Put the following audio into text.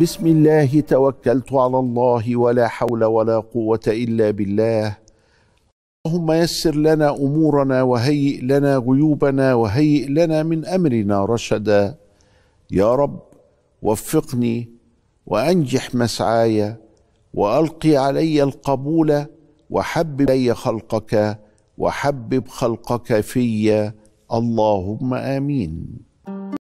بسم الله توكلت على الله ولا حول ولا قوه الا بالله اللهم يسر لنا امورنا وهيئ لنا غيوبنا وهيئ لنا من امرنا رشدا يا رب وفقني وانجح مسعاي والقي علي القبول وحبب الي خلقك وحبب خلقك في اللهم امين